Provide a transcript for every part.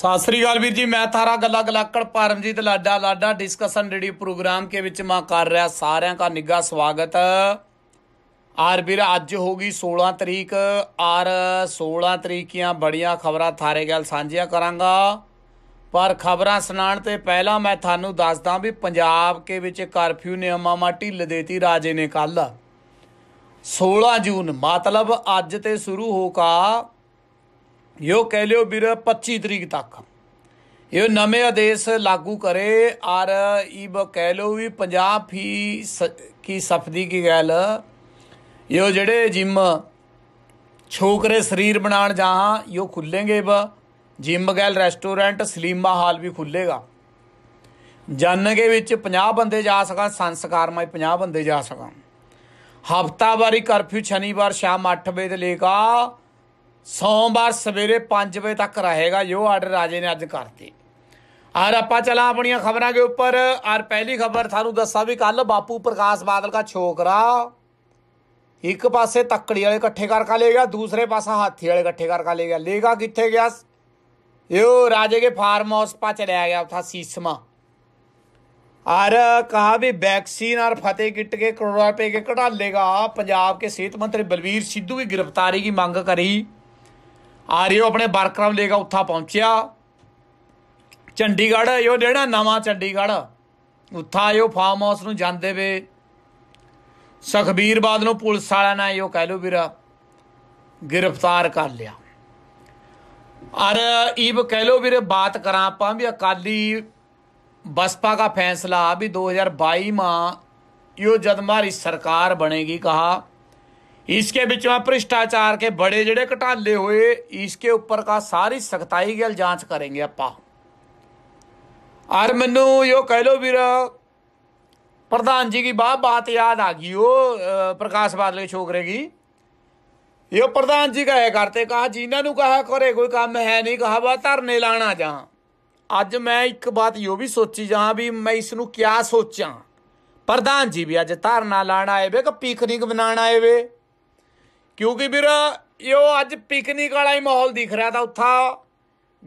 ਸਤਿ ਸ੍ਰੀ ਅਕਾਲ ਵੀਰ ਜੀ ਮੈਂ ਤਾਰਾ ਗੱਲਾ ਗਲਾਕੜ ਪਰਮਜੀਤ ਲਾਡਾ ਲਾਡਾ ਡਿਸਕਸ਼ਨ ਰੇਡੀਓ ਪ੍ਰੋਗਰਾਮ ਕੇ ਵਿੱਚ ਮੈਂ ਕਰ ਰਿਹਾ ਸਾਰਿਆਂ ਦਾ ਨਿੱਘਾ ਸਵਾਗਤ ਆਰ ਵੀਰ ਅੱਜ ਹੋ ਗਈ 16 ਤਰੀਕ ਆਰ 16 ਤਰੀਕੀਆਂ ਬੜੀਆਂ ਖਬਰਾਂ ਥਾਰੇ ਗੱਲ ਸਾਂਝੀਆਂ ਕਰਾਂਗਾ ਪਰ ਖਬਰਾਂ ਸੁਣਾਉਣ ਤੇ ਪਹਿਲਾਂ ਮੈਂ ਤੁਹਾਨੂੰ ਦੱਸਦਾ ਵੀ ਪੰਜਾਬ ਕੇ ਵਿੱਚ ਕਰਫਿਊ ਨਿਯਮਾਂ ਮਾ ਢਿੱਲ ਦੇਤੀ ਰਾਜੇ ਨੇ ਕੱਲ 16 ਜੂਨ ਮਤਲਬ ਅੱਜ ਤੇ ਸ਼ੁਰੂ ਹੋਕਾ ਯੋ ਕਹਿ ਲਿਓ ਵੀਰ 25 ਤਰੀਕ ਤੱਕ ਇਹ ਨਵੇਂ ਆਦੇਸ਼ ਲਾਗੂ ਕਰੇ ਆਰ ਈਬ ਕਹਿ ਲਓ ਵੀ 50 ਫੀ ਕੀ ਸਫਦੀ ਕੀ ਗੱਲ ਇਹ ਜਿਹੜੇ ਜਿਮ ਛੋਕਰੇ ਸਰੀਰ ਬਣਾਉਣ ਜਾਹਾਂ ਇਹ ਖੁੱਲੇਗੇ ਬ ਜਿਮ ਗੈਲ ਰੈਸਟੋਰੈਂਟ ਸਲੀਮਾ ਹਾਲ ਵੀ ਖੁੱਲੇਗਾ ਜਾਣਗੇ ਵਿੱਚ 50 ਬੰਦੇ ਜਾ ਸਕਣ ਸੰਸਕਾਰ ਮੈਂ 50 ਬੰਦੇ ਜਾ ਸਕਾਂ ਹਫਤਾਵਾਰੀ ਕਰਫਿਊ ਸ਼ਨੀਵਾਰ ਸ਼ਾਮ 8 ਵਜੇ ਤੇ ਲੇਗਾ ਸੋਮਵਾਰ ਸਵੇਰੇ 5 ਵਜੇ ਤੱਕ ਰਹੇਗਾ ਜੋ ਆਰਡਰ ਰਾਜੇ ਨੇ ਅੱਜ ਕਰਤੇ ਔਰ ਆਪਾਂ ਚਲਾ ਆਪਣੀਆਂ ਖਬਰਾਂ ਦੇ ਉੱਪਰ ਔਰ ਪਹਿਲੀ ਖਬਰ ਤੁਹਾਨੂੰ ਦੱਸਾਂ ਵੀ ਕੱਲ ਬਾਪੂ ਪ੍ਰਕਾਸ਼ ਬਾਦਲ ਦਾ ਛੋਕਰਾ ਇੱਕ ਪਾਸੇ ਤੱਕੜੀ ਵਾਲੇ ਇਕੱਠੇ ਕਰਕੇ ਲੈ ਗਿਆ ਦੂਸਰੇ ਪਾਸੇ ਹਾਥੀ ਵਾਲੇ ਇਕੱਠੇ ਕਰਕੇ ਲੈ ਗਿਆ ਲੇਗਾ ਕਿੱਥੇ ਗਿਆ यो ਰਾਜੇ ਦੇ ਫਾਰਮ ਹਾਊਸ ਪਾ ਚਲੇ ਗਿਆ ਉਥਾ ਸੀਸਮਾ ਆਰ ਕਹਾ ਵੀ ਵੈਕਸੀਨ ਆਰ ਫਤੇ ਕਿੱਟ ਕੇ ਕਰੋੜਾ ਰੁਪਏ ਕੇ ਘਟਾ ਲੇਗਾ ਪੰਜਾਬ ਕੇ ਸਿਹਤ ਮੰਤਰੀ ਬਲਵੀਰ ਸਿੱਧੂ ਦੀ ਗ੍ਰਿਫਤਾਰੀ ਦੀ ਮੰਗ ਕਰੀ ਆਰਿਓ ਆਪਣੇ ਵਰਕਰਾਂ ਕੇ ਉੱਥਾ ਪਹੁੰਚਿਆ ਚੰਡੀਗੜ੍ਹ ਇਹੋ ਜਿਹੜਾ ਨਵਾਂ ਚੰਡੀਗੜ੍ਹ ਉੱਥਾ ਆਇਓ ਫਾਰਮ ਹਾਊਸ ਨੂੰ ਜਾਂਦੇ ਵੇ ਸਖਬੀਰ ਬਾਦ ਨੂੰ ਪੁਲਿਸ ਵਾਲਿਆਂ ਨੇ ਇਹੋ ਕਹਿ ਲੋ ਵੀਰਾ ਗ੍ਰਿਫਤਾਰ ਕਰ ਲਿਆ ਔਰ ਈਬ ਕਹਿ ਲੋ ਵੀਰੇ ਬਾਤ ਕਰਾਂ ਆਪਾਂ ਵੀ ਅਕਾਲੀ ਬਸਪਾ ਦਾ ਫੈਸਲਾ ਵੀ 2022 ਮਾ ਇਹੋ ਜਦ ਮਾਰੀ ਸਰਕਾਰ ਬਣੇਗੀ ਕਹਾ इसके बीच में भ्रष्टाचार के बड़े जड़े घटाले हुए इसके ऊपर का सारी सख्ताई गल जांच करेंगे आपा और मैनू यो कह लो वीर प्रधान जी की बात बात याद आ गई वो प्रकाश बादल के छोकरे की यो प्रधान जी कहे करते कहा जिन्होंने कहा करे कोई काम है नहीं कहा वह धरने लाना जहाँ ਅੱਜ ਮੈਂ ਇੱਕ ਬਾਤ ਯੋ ਵੀ ਸੋਚੀ ਜਾਂ ਵੀ ਮੈਂ ਇਸ ਨੂੰ ਕਿਆ ਸੋਚਾਂ ਪ੍ਰਧਾਨ ਜੀ ਵੀ ਅੱਜ ਧਾਰਨਾ ਲਾਣ ਆਏ ਵੇ ਕਿ ਪੀਕਨਿਕ ਬਣਾਣ ਆਏ ਵੇ ਕਿਉਂਕਿ ਵੀਰ ਇਹ ਅੱਜ ਪਿਕਨਿਕ ਵਾਲਾ ਹੀ ਮਾਹੌਲ ਦਿਖ ਰਿਹਾ ਤਾਂ ਉੱਥਾ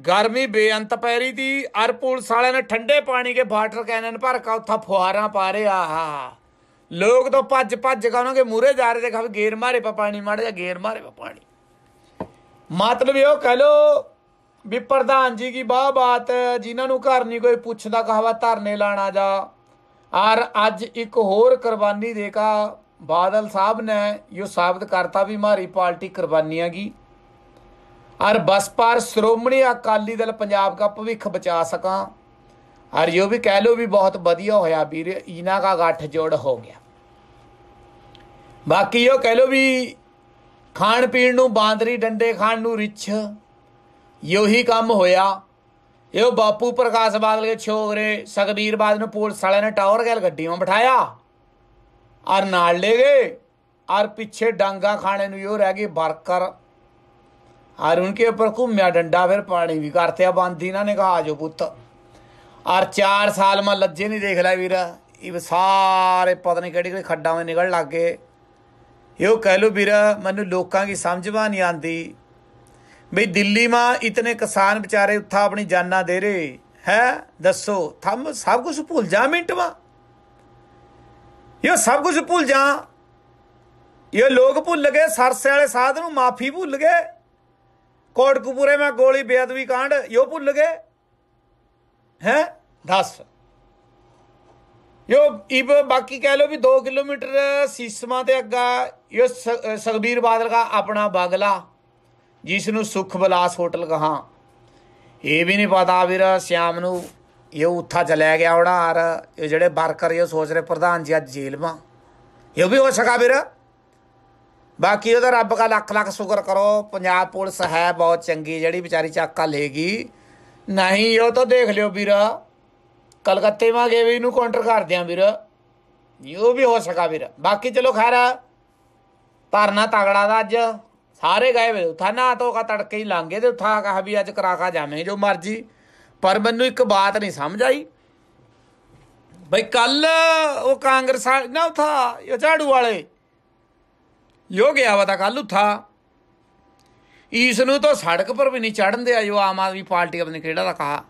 ਗਰਮੀ ਬੇਅੰਤ ਪੈ ਰਹੀ ਦੀ ਅਰਪੂਲ ਵਾਲਿਆਂ ਨੇ ਠੰਡੇ ਪਾਣੀ ਕੇ ਵਾਟਰ ਕੈਨਨ ਭਰ ਕੇ ਉੱਥਾ ਫੁਆਰਾ ਪਾ ਰਿਹਾ ਆਹਾ ਲੋਕ ਤਾਂ ਭੱਜ ਭੱਜ ਕੇ ਉਹਨਾਂ ਦੇ ਮੂਰੇ ਜਾ ਰਹੇ ਤੇ ਖਾ ਗੇਰ ਮਾਰੇ ਪਾ ਪਾਣੀ ਮਾੜੇ ਜਾਂ ਗੇਰ ਮਾਰੇ ਪਾ ਪਾਣੀ ਮਤਲਬ ਇਹੋ ਕਹ ਲੋ ਵੀ ਪ੍ਰਧਾਨ ਜੀ ਕੀ ਬਾਹ ਬਾਤ ਜਿਨ੍ਹਾਂ ਨੂੰ ਘਰ ਨਹੀਂ ਕੋਈ ਪੁੱਛਦਾ ਕਹਵਾ ਧਰਨੇ ਲਾਣਾ ਜਾ ਔਰ ਅੱਜ ਇੱਕ ਹੋਰ ਕੁਰਬਾਨੀ ਦੇ ਕਾ ਬਾਦਲ ਸਾਹਿਬ ਨੇ ਜੋ ਸਾਬਤ ਕਰਤਾ ਵੀ ਮਾਰੀ ਪਾਰਟੀ ਕੁਰਬਾਨੀਆਂ ਕੀ ਔਰ ਬਸਪਾਰ ਸ਼੍ਰੋਮਣੀ ਅਕਾਲੀ ਦਲ ਪੰਜਾਬ ਦਾ ਭਵਿੱਖ ਬਚਾ ਸਕਾ ਔਰ ਜੋ ਵੀ ਕਹਿ ਲੋ ਵੀ ਬਹੁਤ ਵਧੀਆ ਹੋਇਆ ਵੀਰ ਇਨਾ ਦਾ ਗੱਠ ਜੋੜ ਹੋ ਗਿਆ ਬਾਕੀ ਉਹ ਕਹਿ ਲੋ ਵੀ ਖਾਣ ਪੀਣ ਨੂੰ ਬਾਂਦਰੀ ਡੰਡੇ ਖਾਣ ਨੂੰ ਰਿਛ ਯੋਹੀ ਕੰਮ ਹੋਇਆ ਇਹ ਬਾਪੂ ਪ੍ਰਕਾਸ਼ ਬਾਦਲ ਦੇ ਛੋਗਰੇ ਸਗਬੀਰ ਬਾਦ ਨੂੰ ਪੁਲਿਸ ਵਾਲਿਆਂ ਨੇ ਟਾਵਰ ਗੈਲ ਗੱਡੀਆਂ ਬਿਠਾਇਆ ਔਰ ਨਾਲ ਲੈ ਗਏ और ਪਿੱਛੇ ਡਾਂਗਾ ਖਾਣੇ ਨੂੰ ਯੋ ਰਹਿ ਗਏ ਵਰਕਰ और उनके ऊपर ਡੰਡਾ ਫਿਰ ਪਾਣੀ ਵੀ ਕਰਤੇ ਆ बंद ਇਹਨਾਂ ਨੇ ਕਹਾ ਜੋ ਪੁੱਤ और 4 ਸਾਲ ਮਾ ਲੱਜੇ ਨਹੀਂ ਦੇਖ ਲਿਆ ਵੀਰ ਇਹ ਸਾਰੇ ਪਤ ਨਹੀਂ ਕਿਹੜੀ ਕਿਹੜੀ ਖੱਡਾਂ ਵਿੱਚ ਨਿਕਲ ਲੱਗ ਗਏ ਇਹੋ ਕਹਿ ਲੋ ਵੀਰ ਮੈਨੂੰ ਲੋਕਾਂ ਦੀ ਸਮਝਵਾ ਨਹੀਂ ਆਂਦੀ ਬਈ ਦਿੱਲੀ ਮਾ ਇਤਨੇ ਕਿਸਾਨ ਵਿਚਾਰੇ ਉੱਥਾ ਆਪਣੀ ਜਾਨਾਂ ਦੇ ਰਹੇ ਹੈ ਦੱਸੋ ਥੰਮ ਸਭ ਕੁਝ ਭੁੱਲ ਜਾ ਮਿੰਟ ਵਾ ਇਹ ਸਭ ਕੁਝ ਭੁੱਲ ਜਾ ਇਹ ਲੋਕ ਭੁੱਲ ਗਏ ਸਰਸੇ ਵਾਲੇ ਸਾਧ ਨੂੰ ਮਾਫੀ ਭੁੱਲ ਗਏ ਕੋਟਕਪੂਰੇ ਮੈਂ ਗੋਲੀ ਬੇਅਦਵੀ ਕਾਂਡ ਇਹ ਭੁੱਲ ਗਏ ਹੈ ਦੱਸ ਯੋ ਇਬ ਬਾਕੀ ਕਹਿ ਲੋ ਵੀ 2 ਕਿਲੋਮੀਟਰ ਸੀਸਮਾ ਤੇ ਅੱਗਾ ਯੋ ਸਖਬੀਰ ਬਾਦਲ ਦਾ ਆਪਣਾ ਬਗਲਾ ਜਿਸ ਨੂੰ ਸੁਖ ਬਲਾਸ ਹੋਟਲ ਕਹਾ ਇਹ ਵੀ ਨਹੀਂ ਪਤਾ ਵੀਰ ਸ਼ਾਮ ਨੂੰ ਇਹ ਉੱਥਾ चला ਗਿਆ होना ਆਰ ਇਹ ਜਿਹੜੇ ਵਰਕਰ ਇਹ ਸੋਚ ਰਹੇ ਪ੍ਰਧਾਨ ਜੀ ਅੱਜ ਜੇਲ੍ਹ में ਇਹ ਵੀ ਹੋ ਸਕਾ मेरा ਬਾਕੀ ਉਹਦਾ ਰੱਬ ਦਾ ਲੱਖ ਲੱਖ ਸ਼ੁਕਰ ਕਰੋ ਪੰਜਾਬ ਪੁਲਿਸ ਹੈ ਬਹੁਤ ਚੰਗੀ ਜਿਹੜੀ ਵਿਚਾਰੀ ਚਾਕਾ ਲੇਗੀ ਨਹੀਂ ਉਹ ਤਾਂ ਦੇਖ ਲਿਓ ਵੀਰ ਕਲਕੱਤੇ ਮਾ ਗਏ ਵੀ ਇਹਨੂੰ ਕਾਊਂਟਰ ਕਰ ਦਿਆਂ ਵੀਰ ਉਹ ਵੀ ਹੋ ਸਕਾ ਵੀਰ ਬਾਕੀ ਚਲੋ ਖੈਰ ਧਰਨਾ ਤਗੜਾ ਦਾ ਅੱਜ ਸਾਰੇ ਗਏ ਵੇ ਉਥਾ ਨਾ ਤੋ ਕਾ ਤੜਕੇ ਹੀ ਲਾਂਗੇ ਤੇ ਉਥਾ ਕਹਾ ਵੀ ਅੱਜ ਕਰਾ ਕਾ ਜਾਵੇਂ ਜੋ ਮਰਜੀ ਪਰ ਮੈਨੂੰ ਇੱਕ ਬਾਤ ਨਹੀਂ ਸਮਝ ਆਈ ਬਈ ਕੱਲ ਉਹ ਕਾਂਗਰਸ ਨਾ ਉਥਾ ਇਹ ਝਾੜੂ ਵਾਲੇ ਯੋ ਗਿਆ ਵਾ ਤਾਂ ਕੱਲ ਉਥਾ ਇਸ ਨੂੰ ਤਾਂ ਸੜਕ ਪਰ ਵੀ ਨਹੀਂ ਚੜਨ ਦੇ ਆਇਓ ਆਮ ਆਦਮੀ ਪਾਰਟੀ ਆਪਣੇ ਕਿਹੜਾ ਦਾ ਕਹਾ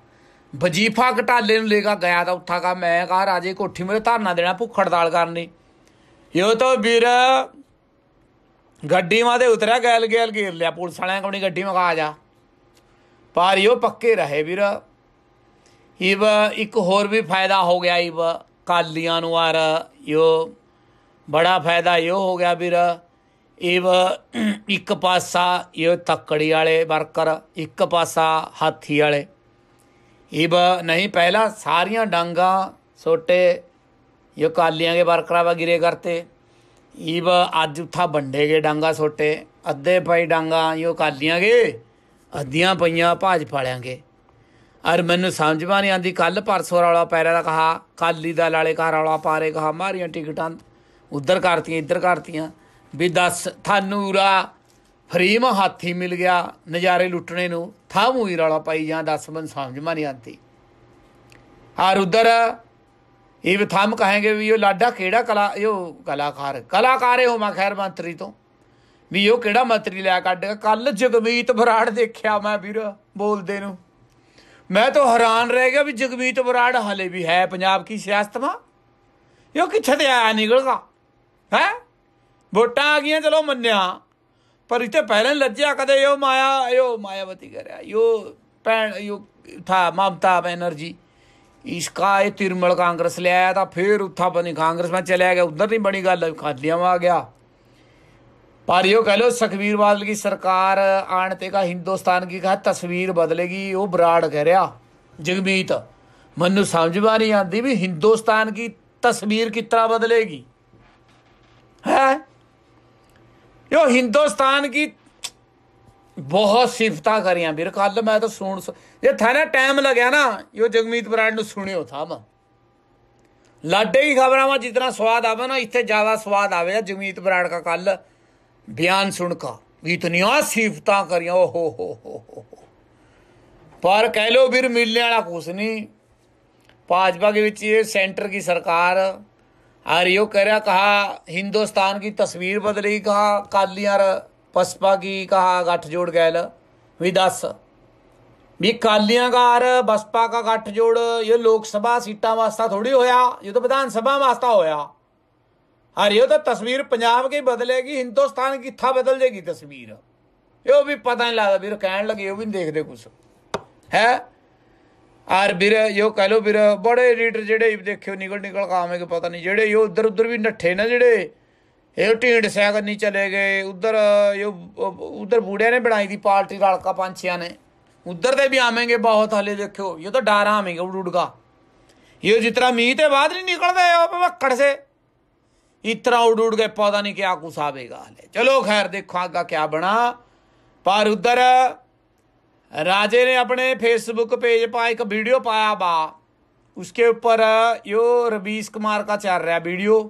ਵਜੀਫਾ ਘਟਾਲੇ ਨੂੰ ਲੈ ਕੇ ਗਿਆ ਤਾਂ ਉਥਾ ਕਾ ਮੈਂ ਕਹਾ ਰਾਜੇ ਕੋਠੀ ਮੇਰੇ ਧਰਨਾ ਦੇਣਾ ਭੁੱਖ ਹੜਤਾਲ ਕਰਨੀ ਯੋ ਤਾਂ ਵੀਰ ਗੱਡੀ ਮਾਦੇ ਉਤਰਿਆ ਗੈਲ ਗੈਲ ਘੇਰ ਲਿਆ ਪੁਲਿਸ ਵਾਲਿਆਂ ਕੋਣੀ ਗੱਡੀ ਮਗਾ ਆ ਜਾ ਪਰ ਯੋ ਪੱਕੇ ਰਹੇ ਵੀਰ ਇਵ ਇੱਕ ਹੋਰ ਵੀ ਫਾਇਦਾ ਹੋ ਗਿਆ ਇਵ ਕਾਲੀਆਂ ਨੂੰ ਆਰ ਯੋ ਬੜਾ ਫਾਇਦਾ ਇਹ ਹੋ ਗਿਆ ਵੀਰ ਇਵ ਇੱਕ ਪਾਸਾ ਇਹ ਤੱਕੜੀ ਵਾਲੇ ਵਰਕਰ ਇੱਕ ਪਾਸਾ ਹਾਥੀ ਵਾਲੇ ਇਵ ਨਹੀਂ ਪਹਿਲਾਂ ਸਾਰੀਆਂ ਡਾਂਗਾ ਛੋਟੇ ਇਹ ਕਾਲੀਆਂ ਦੇ ਵਰਕਰਾਂ ਵਾ ਗਿਰੇ ਕਰਤੇ ਇਵ ਅੱਜ ਉਥਾ ਬੰਡੇ ਦੇ ਡਾਂਗਾ ਛੋਟੇ ਅੱਧੇ ਪਈ ਡਾਂਗਾ ਇਹ ਕਾਲੀਆਂ ਦੇ ਅੱਧੀਆਂ ਪਈਆਂ ਭਾਜ ਵਾਲਿਆਂ ਅਰ ਮੈਨੂੰ ਮਾ ਨਹੀਂ ਆਂਦੀ ਕੱਲ ਪਰਸੋਂ ਵਾਲਾ ਪੈਰਾ ਦਾ ਕਹਾ ਕਾਲੀ ਦਾ ਲਾਲੇ ਘਰ ਵਾਲਾ ਪਾਰੇ ਕਹਾ ਮਾਰੀਆਂ ਟਿਕਟਾਂ ਉਧਰ ਕਰਤੀਆਂ ਇੱਧਰ ਕਰਤੀਆਂ ਵੀ ਦੱਸ ਤੁਹਾਨੂੰ ਰਾ ਫਰੀਮ ਹਾਥੀ ਮਿਲ ਗਿਆ ਨਜ਼ਾਰੇ ਲੁੱਟਣੇ ਨੂੰ ਥਾ ਮੂਈ ਵਾਲਾ ਪਾਈ ਜਾਂ ਦੱਸ ਮਨ ਸਮਝਮਾ ਨਹੀਂ ਆਂਦੀ ਔਰ ਉਧਰ ਇਹ ਵੀ ਥਾਮ ਕਹਾਂਗੇ ਵੀ ਇਹ ਲਾਡਾ ਕਿਹੜਾ ਕਲਾ ਇਹ ਕਲਾਕਾਰ ਕਲਾਕਾਰੇ ਹੋ ਮਾ ਖੈਰ ਮੰਤਰੀ ਤੋਂ ਵੀ ਉਹ ਕਿਹੜਾ ਮੰਤਰੀ ਲਿਆ ਕੱਢ ਕੱਲ ਜਗਮੀਤ ਫਰਾੜ ਦੇਖਿਆ ਮੈਂ ਵੀਰ ਬੋਲਦੇ ਨੂੰ ਮੈਂ ਤਾਂ ਹੈਰਾਨ ਰਹਿ ਗਿਆ ਵੀ ਜਗਮੀਤ ਬਰਾੜ ਹਲੇ ਵੀ ਹੈ ਪੰਜਾਬ ਕੀ ਸਿਆਸਤਮਾ ਇਹ ਕਿੱਥੇ ਤੇ ਆਇਆ ਨਿਕਲਦਾ ਹੈ ਵੋਟਾਂ ਆ ਗਈਆਂ ਚਲੋ ਮੰਨਿਆ ਪਰ ਇੱਥੇ ਪਹਿਲਾਂ ਲੱਜਿਆ ਕਦੇ ਇਹ ਮਾਇਆ ਇਹ ਮਾਇਆਵਤੀ ਕਰਿਆ ਇਹ ਪੈਣ ਇਹ ਥਾ ਮਮਤਾ ਬ એનર્ਜੀ ਇਸ ਕਾ ਇਹ ਤਿਰਮਲ ਕਾਂਗਰਸ ਲਿਆਇਆ ਤਾਂ ਫੇਰ ਉੱਥਾ ਬਣੀ ਕਾਂਗਰਸ ਮੈਂ ਚਲੇ ਗਿਆ ਉਧਰ ਨਹੀਂ ਬਣੀ ਗੱਲ ਖਾਦੀਆਂ ਆ ਗਿਆ ਪਰ ਇਹ ਕਹ ਲੋ ਸੁਖਵੀਰ ਬਾਦਲ ਦੀ ਸਰਕਾਰ ਆਣ ਤੇ ਕਾ ਹਿੰਦੁਸਤਾਨ ਕੀ ਕਾ ਤਸਵੀਰ ਬਦਲੇਗੀ ਉਹ ਬਰਾੜ ਕਹਿ ਰਿਆ ਜਗਮੀਤ ਮੈਨੂੰ ਸਮਝ ਬਾ ਨਹੀਂ ਆਂਦੀ ਵੀ ਹਿੰਦੁਸਤਾਨ ਕੀ ਤਸਵੀਰ ਕਿਤਰਾ ਬਦਲੇਗੀ ਹੈ ਯੋ ਹਿੰਦੁਸਤਾਨ ਕੀ ਬਹੁਤ ਸਿਫਤਾ ਕਰਿਆ ਵੀਰ ਕੱਲ ਮੈਂ ਤਾਂ ਸੁਣ ਜੇ ਥਾਣਾ ਟਾਈਮ ਲਗਿਆ ਨਾ ਯੋ ਜਗਮੀਤ ਬਰਾੜ ਨੂੰ ਸੁਣਿਓ ਥਾ ਮੈਂ ਲਾਡੇ ਹੀ ਖਬਰਾਂ ਵਾ ਜਿਤਨਾ ਸਵਾਦ ਆਵੇ ਨਾ ਇੱਥੇ ਜ਼ਿਆਦਾ ਸਵਾਦ ਆਵੇ ਜਗਮੀਤ ਬਰਾੜ ਦਾ ਕੱਲ ਬਿਆਨ ਸੁਣ ਕਾ ਵੀ ਦੁਨੀਆ ਸਿਫਤਾਂ ਕਰੀਆਂ ਓ ਹੋ ਹੋ ਹੋ ਪਰ ਕਹਿ ਲੋ ਵੀਰ ਮਿਲਣ ਵਾਲਾ ਕੁਛ ਨਹੀਂ ਭਾਜਪਾ ਦੇ ਵਿੱਚ ਇਹ ਸੈਂਟਰ ਦੀ ਸਰਕਾਰ ਆ ਰਿਹਾ ਕਰਿਆ ਕਹਾ ਹਿੰਦੁਸਤਾਨ ਦੀ ਤਸਵੀਰ ਬਦਲੀ ਕਹਾ ਕਾਲੀਆਂ ਰ ਪਸਪਾ ਕੀ ਕਹਾ ਗੱਠ ਜੋੜ ਗੈਲ ਵੀ ਦੱਸ ਵੀ ਕਾਲੀਆਂ ਘਰ ਬਸਪਾ ਦਾ ਗੱਠ ਜੋੜ ਇਹ ਲੋਕ ਸਭਾ ਸੀਟਾਂ ਵਾਸਤਾ ਥੋੜੀ ਹੋਇਆ ਇਹ ਤਾਂ ਵਿਧਾਨ ਸਭਾ ਵਾਸਤਾ ਹੋਇਆ हरियो ਤਾਂ ਤਸਵੀਰ ਪੰਜਾਬ ਕੀ ਬਦਲੇਗੀ ਹਿੰਦੁਸਤਾਨ ਕੀ ਥਾ ਬਦਲ ਜੇਗੀ ਤਸਵੀਰ ਇਹ ਵੀ ਪਤਾ ਨਹੀਂ ਲੱਗਦਾ ਵੀਰ ਕਹਿਣ ਲੱਗੇ ਉਹ ਵੀ ਨਹੀਂ ਦੇਖਦੇ ਕੁਛ ਹੈ ਆਰ ਵੀਰ ਇਹ ਕਹ ਲੋ ਵੀਰ ਬੜੇ ਰੀਡਰ ਜਿਹੜੇ ਦੇਖਿਓ ਨਿਕਲ ਨਿਕਲ ਕਾਮੇ ਕੇ ਪਤਾ ਨਹੀਂ ਜਿਹੜੇ ਇਹ ਉਧਰ ਉਧਰ ਵੀ ਨੱਠੇ ਨਾ ਜਿਹੜੇ ਇਹ ਢੀਂਡ ਸਾਈਕਲ ਨਹੀਂ ਚਲੇ ਗਏ ਉਧਰ ਇਹ ਉਧਰ ਬੂੜਿਆਂ ਨੇ ਬਣਾਈ ਦੀ ਪਾਰਟੀ ਰਲਕਾ ਪੰਛੀਆਂ ਨੇ ਉਧਰ ਤੇ ਵੀ ਆਵੇਂਗੇ ਬਹੁਤ ਹਲੇ ਦੇਖਿਓ ਇਹ ਤਾਂ ਡਾਰਾ ਆਵੇਂਗੇ ਉੜ ਇਹ ਜਿਤਨਾ ਮੀਂਹ ਤੇ ਬਾਅਦ ਨਹੀਂ ਨਿਕਲਦੇ ਉਹ ਭੱਕੜ ਸੇ इतना उड़ उड़ गए पौधा नहीं क्या कुछ आवेगा चलो खैर देखो आगा क्या बना पर उधर राजे ने अपने फेसबुक पेज पर एक वीडियो पाया बा उसके ऊपर यो रवीश कुमार का चल रहा वीडियो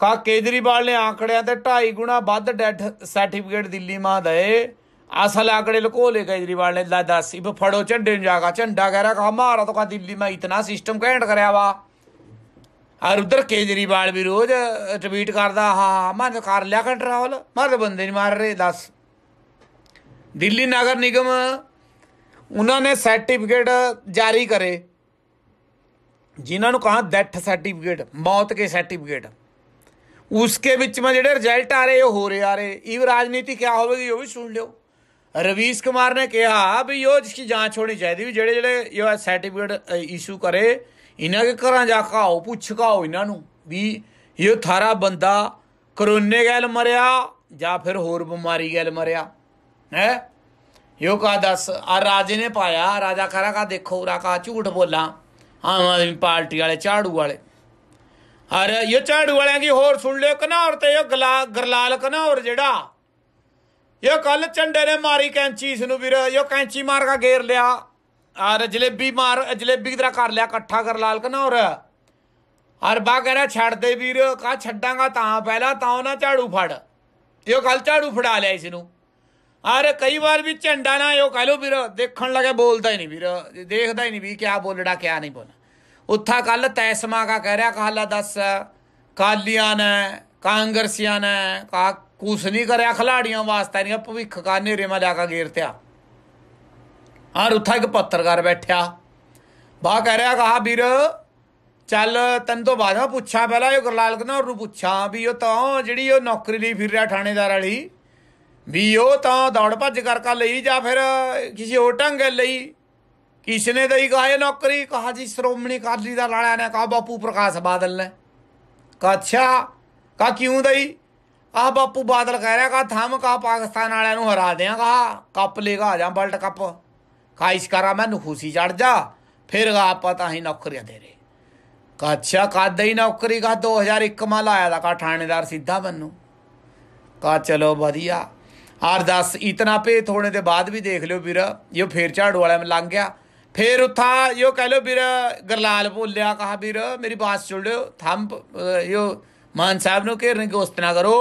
कहा केजरीवाल ने आंकड़े थे ढाई गुना बद डेथ सर्टिफिकेट दिल्ली में दे असल आंकड़े लकोले केजरीवाल ने ला दस फड़ो झंडे जागा झंडा कह रहा कहा मारा तो कहा दिल्ली में इतना सिस्टम कैंट कराया वा ਔਰ ਉਧਰ ਕੇਜਰੀਵਾਲ ਵੀ ਰੋਜ਼ ਟਵੀਟ ਕਰਦਾ ਹਾ ਮਨ ਕਰ ਲਿਆ ਕੰਟਰੋਲ ਮਰ ਬੰਦੇ ਨਹੀਂ ਮਾਰ ਰਹੇ ਦੱਸ ਦਿੱਲੀ ਨਗਰ ਨਿਗਮ ਉਹਨਾਂ ਨੇ ਸਰਟੀਫਿਕੇਟ ਜਾਰੀ ਕਰੇ ਜਿਨ੍ਹਾਂ ਨੂੰ ਕਹਾਂ ਡੈਥ ਸਰਟੀਫਿਕੇਟ ਮੌਤ ਕੇ ਸਰਟੀਫਿਕੇਟ ਉਸਕੇ ਵਿੱਚ ਮੈਂ ਜਿਹੜੇ ਰਿਜ਼ਲਟ ਆ ਰਹੇ ਉਹ ਹੋ ਰਹੇ ਆ ਰਹੇ ਇਹ ਰਾਜਨੀਤੀ ਕੀ ਹੋਵੇਗੀ ਉਹ ਵੀ ਸੁਣ ਲਿਓ ਰਵੀਸ਼ ਕੁਮਾਰ ਨੇ ਕਿਹਾ ਵੀ ਉਹ ਜਿਸ ਦੀ ਜਾਂਚ ਹੋਣੀ ਚਾਹੀਦੀ ਵੀ ਜਿਹੜੇ ਜਿਹੜੇ ਇਹ ਸਰਟੀਫਿਕੇਟ ਇਸ਼ੂ ਕਰੇ ਇਹਨਾਂ ਦੇ ਘਰਾਂ ਜਾ ਖਾਓ ਪੁੱਛ ਖਾਓ ਇਹਨਾਂ ਨੂੰ ਵੀ ਇਹ ਥਾਰਾ ਬੰਦਾ ਕਰੋਨੇ ਗੈਲ ਮਰਿਆ ਜਾਂ ਫਿਰ ਹੋਰ ਬਿਮਾਰੀ ਗੈਲ ਮਰਿਆ ਹੈ ਇਹੋ ਕਾ ਦੱਸ ਆ ਰਾਜੇ ਨੇ ਪਾਇਆ ਰਾਜਾ ਖਰਾ ਕਾ ਦੇਖੋ ਰਾ ਕਾ ਝੂਠ ਬੋਲਾ ਆਮ ਆਦਮੀ ਪਾਰਟੀ ਵਾਲੇ ਝਾੜੂ ਵਾਲੇ ਹਰ ਇਹ ਝਾੜੂ ਵਾਲਿਆਂ ਕੀ ਹੋਰ ਸੁਣ ਲਿਓ ਔਰ ਤੇ ਇਹ ਗਲਾ ਗਰਲਾਲ ਔਰ ਜਿਹੜਾ ਇਹ ਕੱਲ ਚੰਡੇ ਨੇ ਮਾਰੀ ਕੈਂਚੀ ਇਸ ਨੂੰ ਵੀਰ ਇਹ ਕੈਂਚੀ ਮਾਰ ਕੇ ਗੇਰ ਲਿਆ ਮਾਰ ਜਲੇਬੀ मार ਕਰ ਲਿਆ ਇਕੱਠਾ ਕਰ ਲਾਲ ਕਨਾ कर लाल ਬਾ ਕਹ ਰਿਹਾ ਛੱਡ ਦੇ ਵੀਰ ਕਾ ਛੱਡਾਂਗਾ ਤਾਂ ਪਹਿਲਾ ਤਾਂ ਉਹਨਾਂ ਝਾੜੂ ਫੜ ਇਹ ਗੱਲ ਝਾੜੂ ਫੜਾ ਲਿਆ ਇਸ ਨੂੰ ਔਰ ਕਈ ਵਾਰ ਵੀ ਝੰਡਾ ਨਾ ਇਹ ਕਹ ਲੋ ਵੀਰ ਦੇਖਣ ਲੱਗੇ ਬੋਲਦਾ ਹੀ ਨਹੀਂ ਵੀਰ ਦੇਖਦਾ ਹੀ ਨਹੀਂ ਵੀ ਕਿਆ ਬੋਲੜਾ ਕਿਆ ਨਹੀਂ ਬੋਲਣਾ ਉੱਥਾ ਕੱਲ ਤੈਸਮਾ ਕਾ ਕਹਿ ਰਿਹਾ ਕਹਾਲਾ ਦੱਸ ਕਾਲੀਆਂ ਨੇ ਕਾਂਗਰਸੀਆਂ ਨੇ ਕਾ ਕੁਛ ਨਹੀਂ ਕਰਿਆ ਖਿਲਾੜੀਆਂ ਵਾਸਤੇ ਨਹੀਂ ਭਵਿੱਖ ਕਾ ਨੇਰੇ ਮਾ ਲਿਆ ਕਾ ਗੇਰਤਿਆ ਆ ਰੁੱਥਾ ਇੱਕ ਪੱਤਰਕਾਰ ਬੈਠਿਆ ਬਾ ਕਹਿ ਰਿਹਾ ਕਹਾ ਵੀਰ ਚੱਲ ਤੈਨੂੰ ਤੋਂ ਬਾਅਦ ਪੁੱਛਾਂ ਪਹਿਲਾਂ ਇਹ ਗੁਰਲਾਲ ਕਨੌਰ ਨੂੰ ਪੁੱਛਾਂ ਵੀ ਉਹ ਤਾਂ ਜਿਹੜੀ ਉਹ ਨੌਕਰੀ ਲਈ ਫਿਰ ਰਿਹਾ ਥਾਣੇਦਾਰ ਵਾਲੀ ਵੀ ਉਹ ਤਾਂ ਦੌੜ ਭੱਜ ਕਰ ਕਾ ਲਈ ਜਾਂ ਫਿਰ ਕਿਸੇ ਹੋਰ ਢੰਗ ਲਈ ਕਿਸਨੇ ਦਈ ਕਹਾ ਨੌਕਰੀ ਕਹਾ ਜੀ ਸ਼੍ਰੋਮਣੀ ਕਾਲੀ ਦਾ ਲਾਲਾ ਨੇ ਕਹਾ ਬਾਪੂ ਪ੍ਰਕਾਸ਼ ਬਾਦਲ ਨੇ ਕਾ ਅੱਛਾ ਕਾ ਕਿਉਂ ਦਈ ਆ ਬਾਪੂ ਬਾਦਲ ਕਹਿ ਰਿਹਾ ਕਾ ਥਮ ਕਾ ਪਾਕਿਸਤਾਨ ਵਾਲਿਆਂ ਨੂੰ ਹਰਾ ਦਿਆਂ ਕਾ ਕੱਪ ਲੇਗਾ ਆ ਜਾ ਵਰਲਡ ਕੱਪ ਕਾਇਸ਼ ਕਰਾ करा मैं ਚੜ ਜਾ ਫਿਰ ਆ ਪਤਾ ਹੀ ਨੌਕਰੀਆਂ ਦੇ ਰੇ ਕਾਛਾ ਕਾਦਾ ਹੀ ਨੌਕਰੀ ਕਾ 2001 ਮਾ ਲਾਇਆ ਦਾ ਕਾ ਥਾਣੇਦਾਰ ਸਿੱਧਾ ਬੰਨੂ ਕਾ ਚਲੋ ਵਧੀਆ ਆਰ 10 ਇਤਨਾ ਪੇ ਥੋੜੇ ਦੇ ਬਾਅਦ ਵੀ ਦੇਖ ਲਿਓ ਵੀਰ ਇਹ ਫੇਰ ਝਾੜੂ ਵਾਲੇ ਮ ਲੰਘ ਗਿਆ ਫੇਰ ਉਥਾ ਯੋ ਕਹਿ ਲਿਓ ਵੀਰ ਗਰਲਾਲ ਬੋਲਿਆ ਕਹਾ ਵੀਰ ਮੇਰੀ ਬਾਤ ਸੁਣ ਲਿਓ ਥੰਪ ਯੋ ਮਾਨ ਸਾਹਿਬ ਨੂੰ ਘੇਰਨ ਦੀ ਨਾ ਕਰੋ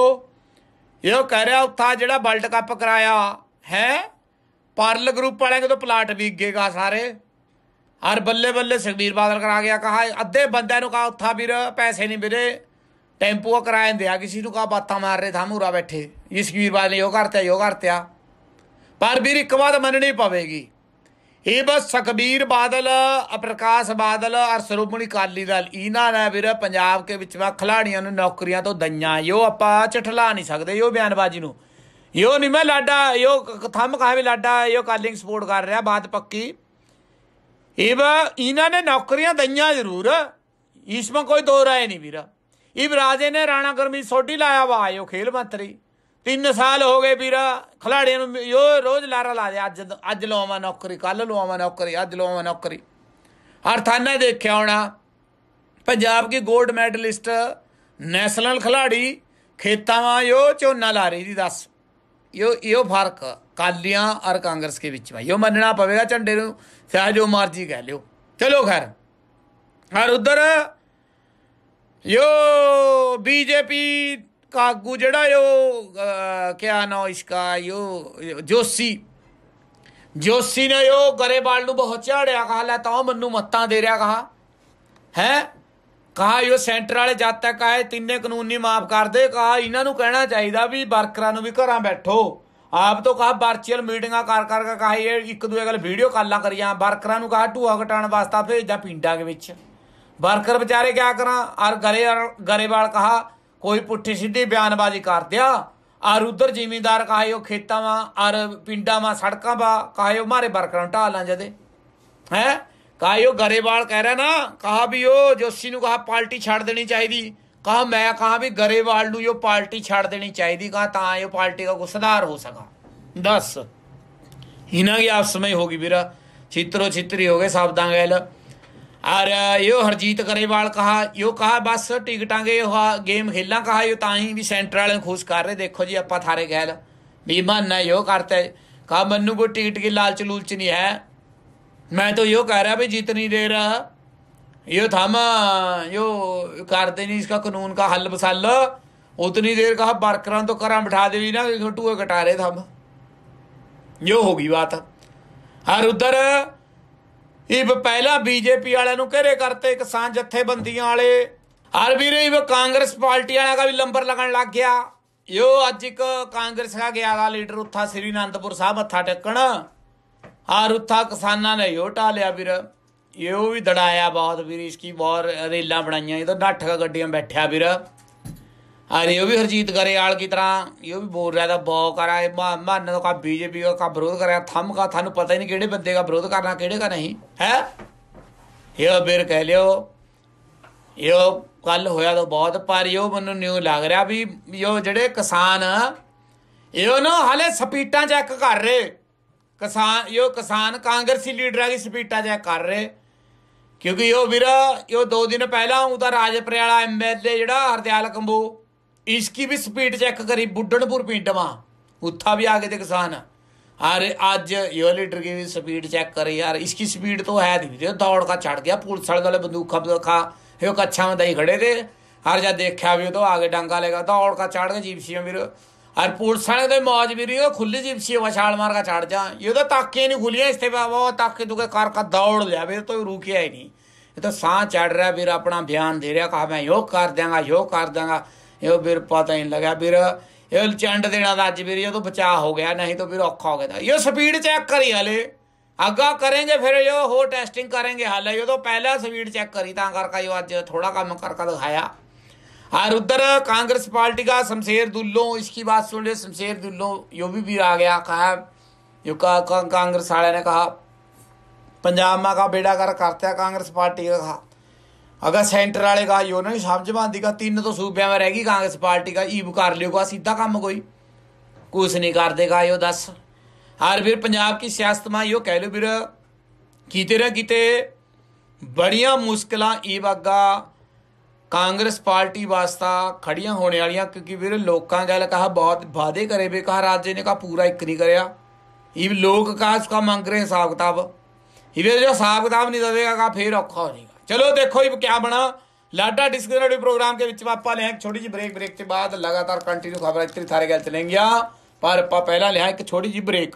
ਯੋ ਕਹਿ ਰਿਹਾ ਉਥਾ ਜਿਹੜਾ ਵਰਲਡ ਕੱਪ ਕਰਾਇਆ ਹੈ ਪਾਰਲ ਗਰੁੱਪ ਵਾਲਿਆਂ ਕੋਲ ਪਲਾਟ ਗੇਗਾ ਸਾਰੇ ਹਰ ਬੱਲੇ ਬੱਲੇ ਸੁਖਬੀਰ ਬਾਦਲ ਕਰਾ ਗਿਆ ਕਹਾ ਅੱਧੇ ਬੰਦਿਆਂ ਨੂੰ ਕਹਾ ਉੱਥਾ ਵੀਰ ਪੈਸੇ ਨਹੀਂ ਵੀਰੇ ਟੈਂਪੂ ਕਰਾਇਆ ਦਿਆ ਆ ਕਿਸੇ ਨੂੰ ਕਹਾ ਬਾਤਾਂ ਮਾਰ ਰਹੇ ਥਾ ਮੂਰਾ ਬੈਠੇ ਇਸ ਵੀਰ ਬਾਦਲ ਨੇ ਉਹ ਕਰਤਿਆ ਯੋ ਕਰਤਿਆ ਪਰ ਵੀਰ ਇੱਕ ਵਾਰ ਮੰਨਣੀ ਪਵੇਗੀ ਇਹ ਬਸ ਸੁਖਬੀਰ ਬਾਦਲ ਪ੍ਰਕਾਸ਼ ਬਾਦਲ ਅਰ ਸਰੂਪਣੀ ਕਾਲੀ ਦਲ ਇਹਨਾਂ ਨੇ ਵੀਰ ਪੰਜਾਬ ਕੇ ਵਿੱਚ ਵਾ ਖਿਲਾੜੀਆਂ ਨੂੰ ਨੌਕਰੀਆਂ ਤੋਂ ਦਈਆਂ ਯੋ ਆਪਾਂ ਚਠਲਾ ਨਹੀਂ ਸਕਦੇ ਯੋ ਬਿਆਨਬਾਜ਼ੀ ਨੂੰ ਯੋ ਨਹੀਂ ਮੈਂ ਲਾਡਾ ਯੋ ਥੰਮ कहा भी लाडा यो ਕਾਲਿੰਗ ਸਪੋਰਟ ਕਰ ਰਿਹਾ ਬਾਤ ਪੱਕੀ ਇਹ ਵਾ ਇਹਨਾਂ ਨੇ ਨੌਕਰੀਆਂ ਦਈਆਂ ਜ਼ਰੂਰ ਇਸ ਵਿੱਚ ਕੋਈ ਦੋ ਰਾਏ ਨਹੀਂ ਵੀਰਾ ਇਬ ਰਾਜੇ ਨੇ ਰਾਣਾ ਗਰਮੀ ਸੋਢੀ ਲਾਇਆ ਵਾ ਆਇਓ ਖੇਲ ਮੰਤਰੀ 3 ਸਾਲ ਹੋ ਗਏ ਵੀਰਾ ਖਿਡਾਰੀਆਂ ਨੂੰ ਯੋ ਰੋਜ਼ ਲਾਰਾ ਲਾ ਦੇ ਅੱਜ ਅੱਜ ਲਵਾਵਾਂ ਨੌਕਰੀ ਕੱਲ ਲਵਾਵਾਂ ਨੌਕਰੀ ਅੱਜ ਲਵਾਵਾਂ ਨੌਕਰੀ ਹਰ ਥਾਨਾ ਦੇਖਿਆ ਹੋਣਾ ਪੰਜਾਬ ਕੀ 골ਡ ਮੈਡਲਿਸਟ ਨੈਸ਼ਨਲ ਖਿਡਾਰੀ ਖੇਤਾਂ ਵਾਂ ਯੋ ਝੋਨਾ ਲਾ ਰਹੀ ਦੀ ਦੱਸ ਇਹੋ ਇਹੋ ਫਰਕ ਕਾਲੀਆਂ ਔਰ ਕਾਂਗਰਸ ਦੇ ਵਿੱਚ ਮੈਂ ਇਹੋ ਮੰਨਣਾ ਪਵੇਗਾ ਝੰਡੇ ਨੂੰ ਸਹਿਜ ਜੋ ਮਰਜੀ ਕਹਿ ਲਿਓ ਚਲੋ ਖੈਰ ਔਰ ਉਧਰ ਯੋ ਬੀਜੇਪੀ ਕਾਗੂ ਜਿਹੜਾ ਯੋ ਕਿਆ ਨਾ ਇਸਕਾ ਯੋ ਜੋਸੀ ਜੋਸੀ ਨੇ ਉਹ ਗਰੇਵਾਲ ਨੂੰ ਬਹੁਤ ਝਾੜਿਆ ਕਹਾ ਲੈ ਤਾ ਮੰਨੂ ਮੱਤਾਂ ਦੇ ਰਿਆ ਕਹਾ ਹੈ ਕਹਾ ਇਹ ਸੈਂਟਰ ਵਾਲੇ ਜਦ ਤੱਕ ਆਏ ਤਿੰਨੇ ਕਾਨੂੰਨੀ ਮਾਫ ਕਰ ਦੇ ਕਹਾ ਇਹਨਾਂ ਨੂੰ ਕਹਿਣਾ ਚਾਹੀਦਾ ਵੀ ਵਰਕਰਾਂ ਨੂੰ ਵੀ ਘਰਾਂ ਬੈਠੋ ਆਪ ਤੋਂ ਕਹਾ ਵਰਚੁਅਲ ਮੀਟਿੰਗਾਂ ਕਰ ਕਰ ਕੇ ਕਹਾ ਇਹ ਇੱਕ ਦੂਏ ਨਾਲ ਵੀਡੀਓ ਕਾਲਾਂ ਕਰੀਆਂ ਵਰਕਰਾਂ ਨੂੰ ਕਹਾ ਢੂਆ ਘਟਾਉਣ ਵਾਸਤਾ ਭੇਜਦਾ ਪਿੰਡਾਂ ਦੇ ਵਿੱਚ ਵਰਕਰ ਵਿਚਾਰੇ ਕਿਆ ਕਰਾਂ ਔਰ ਗਰੇ ਗਰੇਵਾਲ ਕਹਾ ਕੋਈ ਪੁੱਠੀ ਸਿੱਧੀ ਬਿਆਨਬਾਜ਼ੀ ਕਰ ਦਿਆ ਔਰ ਉਧਰ ਜ਼ਿਮੀਂਦਾਰ ਇਹ ਖੇਤਾਂ ਵਾਂ ਔਰ ਪਿੰਡਾਂ ਵਾਂ ਸੜਕਾਂ ਵਾਂ ਇਹ ਮਾਰੇ ਵਰਕਰਾਂ ਢਾਲਾਂ ਜਦੇ ਹੈ ताइयो ਗਰੇਵਾਲ ਕਹਿ ਰਿਹਾ ਨਾ ਕਹਾ ਵੀ ਉਹ ਜੋਸ਼ੀ ਨੂੰ ਕਹਾ ਪਾਰਟੀ ਛੱਡ ਦੇਣੀ ਚਾਹੀਦੀ ਕਹਾ ਮੈਂ ਕਹਾ ਵੀ ਗਰੇਵਾਲ ਨੂੰ ਯੋ ਪਾਰਟੀ ਛੱਡ ਦੇਣੀ ਚਾਹੀਦੀ ਕਹਾ ਤਾਂ ਇਹ ਪਾਰਟੀ ਦਾ ਗੁਸਦਾਰ ਹੋ ਸਕਾ 10 ਇਹਨਾਂ ਦੀ ਆਪਸ ਹੋ ਹੋਗੀ ਵੀਰਾ ਛਿੱਤਰੋ ਛਿੱਤਰੀ ਹੋ ਗਏ ਸ਼ਬਦਾਂ ਗੈਲ ਔਰ ਯੋ ਹਰਜੀਤ ਗਰੇਵਾਲ ਕਹਾ ਯੋ ਕਹਾ ਬਸ ਟਿਕਟਾਂਗੇ ਗੇਮ ਖੇਲਾਂ ਕਹਾ ਯੋ ਤਾਂ ਹੀ ਵੀ ਸੈਂਟਰ ਵਾਲੇ ਖੁਸ਼ ਕਰ ਰਹੇ ਦੇਖੋ ਜੀ ਆਪਾਂ ਥਾਰੇ ਗੈਲ ਵੀ ਮੰਨ ਨਾ ਯੋ ਕਰਤੇ ਕਹਾ ਮੰਨੂ ਕੋ ਟਿਕਟ ਕੀ ਲਾਲਚ ਲੂਲਚ ਨਹੀਂ ਹੈ ਮੈਂ ਤਾਂ ਇਹੋ कह ਰਿਹਾ ਵੀ जीत नहीं दे रहा यो थामा यो करते नहीं इसका कानून का हल बसल ਉਤਨੀ ਦੇਰ ਕਹਾ वर्करों ਤੋਂ ਕਰਾਂ ਬਿਠਾ देवी ਨਾ टूए ਘਟਾਰੇ रहे ਇਹ ਹੋ ਗਈ ਬਾਤ ਹਰ ਉਧਰ ਇਹ ਪਹਿਲਾ ਬੀਜੇਪੀ ਵਾਲਿਆਂ ਨੂੰ ਘੇਰੇ ਕਰਤੇ ਕਿਸਾਨ ਜਥੇਬੰਦੀਆਂ ਵਾਲੇ ਹਰ ਵੀਰੇ ਇਹ ਕਾਂਗਰਸ ਪਾਰਟੀ ਵਾਲਿਆਂ ਦਾ ਵੀ ਲੰਬਰ ਲੱਗਣ ਲੱਗ ਗਿਆ ਯੋ ਅੱਜ ਇੱਕ ਕਾਂਗਰਸ ਦਾ ਗਿਆ ਦਾ ਲੀਡਰ ਉੱਥਾ ਸ੍ਰੀ ਅਨੰਦਪੁਰ ਸਾਹਿਬ ਮੱਥਾ ਟੇਕਣ ਆ ਰੁੱਥਾ ਕਿਸਾਨਾਂ ਨੇ ਯੋਟਾ ਲਿਆ ਵੀਰ ਇਹ ਉਹ ਵੀ ਦੜਾਇਆ ਬਹੁਤ ਵੀਰ ਇਸ ਕੀ ਬਹੁਤ ਰੇਲਾਂ ਬਣਾਈਆਂ ਇਹ ਤਾਂ ਡਾਠਾ ਗੱਡੀਆਂ ਬੈਠਿਆ ਵੀਰ ਅਰੇ ਉਹ ਵੀ ਹਰਜੀਤ ਕਰੇ ਆਲ ਕੀ ਤਰ੍ਹਾਂ ਇਹ ਵੀ ਬੋਲ ਰਿਹਾ ਦਾ ਬੋ ਕਰਾ ਇਹ ਮੰਨ ਤੋਂ ਕਾ ਬੀਜੇਪੀ ਦਾ ਕਾ ਵਿਰੋਧ ਕਰਿਆ ਥੰਮ ਕਾ ਤੁਹਾਨੂੰ ਪਤਾ ਹੀ ਨਹੀਂ ਕਿਹੜੇ ਬੰਦੇ ਦਾ ਵਿਰੋਧ ਕਰਨਾ ਕਿਹੜੇ ਦਾ ਨਹੀਂ ਹੈ ਇਹ ਬੇਰ ਕਹਿ ਲਿਓ ਇਹ ਕੱਲ ਹੋਇਆ ਤਾਂ ਬਹੁਤ ਪਰ ਇਹ ਮੈਨੂੰ ਨਿਊ ਲੱਗ ਰਿਹਾ ਵੀ ਇਹ ਜਿਹੜੇ ਕਿਸਾਨ ਇਹ ਨਾ ਹਲੇ ਸਪੀਟਾਂ ਚੈੱਕ ਕਰ ਰਹੇ किसान यो किसान कांग्रेसी लीडर की स्पीटा चेक कर रहे क्योंकि यो वीर यो दो दिन पहला उदा राजपरियाला एम एल ए जड़ा हरदयाल कंबू इसकी भी स्पीड चेक करी बुढ़नपुर पिंड वा उत्था भी आ गए थे किसान अरे अज यो लीडर की भी स्पीड चेक करी यार इसकी स्पीड तो है धीरे दौड़ का चढ़ गया पुलिस वाले बंदूक बंदूखा यो कच्छा में दही खड़े थे हर जा देखा भी तो आगे डंगा लेगा दौड़ का चढ़ गया जीप में फिर ਅਰ ਪੁਲਸਾਂ ਦੇ ਮੌਜ ਵੀ ਵੀਰੋ ਖੁੱਲੀ ਜੀਪ ਸੀ ਵਛਾਲ ਮਾਰ ਕੇ ਚੜ ਜਾ ਇਹ ਤਾਂ ਤਾਕੇ ਨਹੀਂ ਖੁੱਲੀਆਂ ਇਸਤੇ ਉਹ ਤਾਕੇ ਤੂੰ ਕੇ ਕਰ ਕਾ ਦੌੜ ਲਿਆ ਵੀਰ ਤੋ ਰੁਕਿਆ ਹੀ ਨਹੀਂ ਇਹ ਤਾਂ ਸਾਹ ਚੜ ਰਿਹਾ ਵੀਰ ਆਪਣਾ ਬਿਆਨ ਦੇ ਰਿਹਾ ਕਹਾ ਮੈਂ ਯੋਗ ਕਰ ਦਿਆਂਗਾ ਯੋਗ ਕਰ ਦਿਆਂਗਾ ਇਹ ਵੀਰ ਪਤਾ ਨਹੀਂ ਲੱਗਾ ਵੀਰ ਇਹ ਚੰਡ ਦੇ ਨਾਲ ਅੱਜ ਵੀਰ ਇਹ ਬਚਾ ਹੋ ਗਿਆ ਨਹੀਂ ਤਾਂ ਵੀਰ ਔਖਾ ਹੋ ਗਿਆ ਇਹ ਸਪੀਡ ਚੈੱਕ ਕਰੀ ਹਲੇ ਅੱਗਾ ਕਰਾਂਗੇ ਫਿਰ ਇਹ ਹੋ ਟੈਸਟਿੰਗ ਕਰਾਂਗੇ ਹਲੇ ਇਹ ਤੋ ਪਹਿਲਾ ਸਪੀਡ ਚੈੱਕ ਕਰੀ ਤਾਂ ਕਰਕੇ ਇਹ ਅੱਜ ਥੋੜਾ ਕੰਮ ਕਰਕੇ ਦਿਖਾਇਆ और उधर कांग्रेस पार्टी का शमशेर दुल्लो इसकी बात सुन रहे शमशेर दुल्लो यो भी, भी आ गया कहा यो का, का, कांग्रेस वाले ने कहा पंजाब में का बेड़ा कर करते है कांग्रेस पार्टी का कहा अगर सेंटर वाले का यो नहीं समझ पाती का तीन तो सूबे में रहेगी कांग्रेस पार्टी का ईब कर लियोगा सीधा काम कोई कुछ नहीं कर देगा यो दस और फिर पंजाब की सियासत में यो कह लो फिर किते रह किते बड़िया मुश्किल ईब अग्गा ਕਾਂਗਰਸ ਪਾਰਟੀ ਵਾਸਤਾ ਖੜੀਆਂ ਹੋਣੇ ਵਾਲੀਆਂ ਕਿਉਂਕਿ ਵੀਰ ਲੋਕਾਂ ਗੱਲ ਕਹਾ ਬਹੁਤ ਵਾਅਦੇ ਕਰੇ ਵੇ ਕਹਾ ਰਾਜੇ ਨੇ ਕਹਾ ਪੂਰਾ ਇੱਕ ਨਹੀਂ ਕਰਿਆ ਇਹ ਲੋਕ ਕਹਾ ਕਾ ਮੰਗ ਰਹੇ ਹਿਸਾਬ ਕਿਤਾਬ ਇਹ ਵੀਰ ਜੋ ਹਿਸਾਬ ਕਿਤਾਬ ਨਹੀਂ ਦੇਵੇਗਾ ਕਹਾ ਫੇਰ ਔਖਾ ਹੋ ਜਾਏਗਾ ਚਲੋ ਦੇਖੋ ਇਹ ਕਿਆ ਬਣਾ ਲਾਡਾ डिस्क्रिमिनेटरी ਪ੍ਰੋਗਰਾਮ ਦੇ ਵਿੱਚ ਆਪਾਂ आप ਇੱਕ ਛੋਟੀ ਜੀ ਬ੍ਰੇਕ ਬ੍ਰੇਕ ਤੇ ਬਾਅਦ ਲਗਾਤਾਰ ਕੰਟੀਨਿਊ ਖਬਰਾਂ ਇਤਨੀ ਥਾਰੇ ਗੱਲ चलेंगे ਪਰ ਆਪਾਂ ਪਹਿਲਾਂ ਲਿਆ ਇੱਕ ਛੋਟੀ जी ਬ੍ਰੇਕ